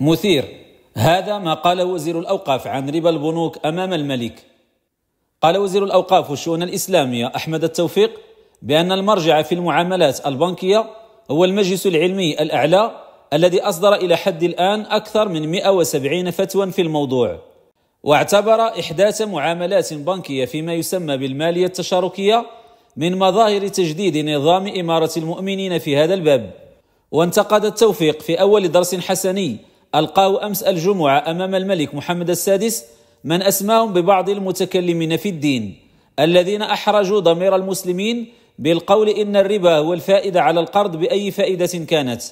مثير هذا ما قال وزير الأوقاف عن ربا البنوك أمام الملك قال وزير الأوقاف والشؤون الإسلامية أحمد التوفيق بأن المرجع في المعاملات البنكية هو المجلس العلمي الأعلى الذي أصدر إلى حد الآن أكثر من 170 فتوى في الموضوع واعتبر إحداث معاملات بنكية فيما يسمى بالمالية التشاركية من مظاهر تجديد نظام إمارة المؤمنين في هذا الباب وانتقد التوفيق في أول درس حسني ألقاه أمس الجمعة أمام الملك محمد السادس من أسماهم ببعض المتكلمين في الدين الذين أحرجوا ضمير المسلمين بالقول إن الربا هو الفائدة على القرض بأي فائدة كانت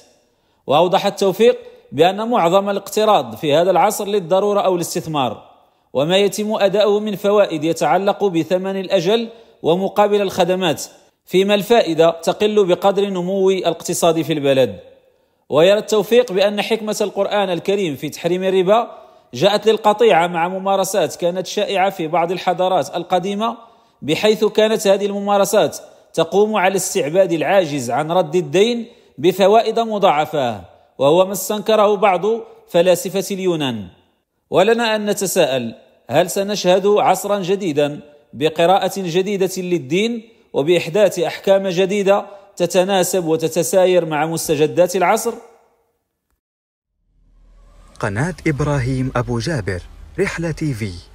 وأوضح التوفيق بأن معظم الاقتراض في هذا العصر للضرورة أو الاستثمار وما يتم أداؤه من فوائد يتعلق بثمن الأجل ومقابل الخدمات فيما الفائدة تقل بقدر نمو الاقتصاد في البلد ويرى التوفيق بأن حكمة القرآن الكريم في تحريم الربا جاءت للقطيعة مع ممارسات كانت شائعة في بعض الحضارات القديمة بحيث كانت هذه الممارسات تقوم على استعباد العاجز عن رد الدين بفوائد مضاعفة وهو ما استنكره بعض فلاسفة اليونان ولنا أن نتساءل هل سنشهد عصرا جديدا بقراءة جديدة للدين وبإحداث أحكام جديدة تتناسب وتتساير مع مستجدات العصر قناة إبراهيم أبو جابر رحلة تي في